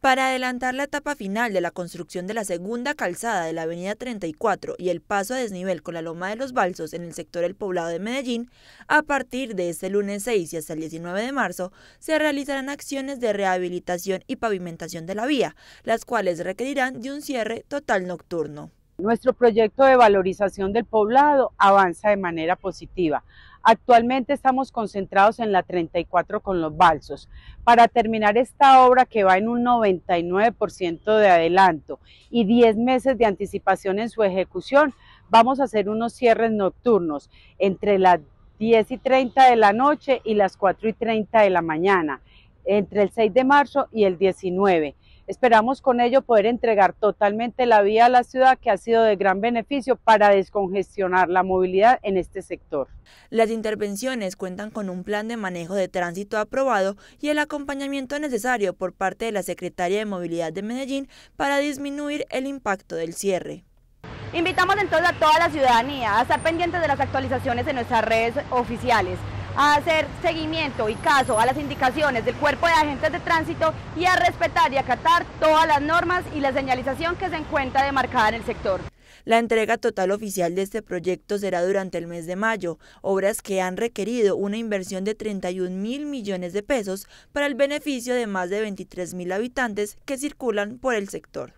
Para adelantar la etapa final de la construcción de la segunda calzada de la Avenida 34 y el paso a desnivel con la Loma de los Balsos en el sector El Poblado de Medellín, a partir de este lunes 6 y hasta el 19 de marzo se realizarán acciones de rehabilitación y pavimentación de la vía, las cuales requerirán de un cierre total nocturno. Nuestro proyecto de valorización del poblado avanza de manera positiva. Actualmente estamos concentrados en la 34 con los balsos para terminar esta obra que va en un 99% de adelanto y 10 meses de anticipación en su ejecución. Vamos a hacer unos cierres nocturnos entre las 10 y 30 de la noche y las 4 y 30 de la mañana, entre el 6 de marzo y el 19. Esperamos con ello poder entregar totalmente la vía a la ciudad que ha sido de gran beneficio para descongestionar la movilidad en este sector. Las intervenciones cuentan con un plan de manejo de tránsito aprobado y el acompañamiento necesario por parte de la Secretaría de Movilidad de Medellín para disminuir el impacto del cierre. Invitamos entonces a toda la ciudadanía a estar pendientes de las actualizaciones de nuestras redes oficiales a hacer seguimiento y caso a las indicaciones del cuerpo de agentes de tránsito y a respetar y acatar todas las normas y la señalización que se encuentra demarcada en el sector. La entrega total oficial de este proyecto será durante el mes de mayo, obras que han requerido una inversión de 31 mil millones de pesos para el beneficio de más de 23 mil habitantes que circulan por el sector.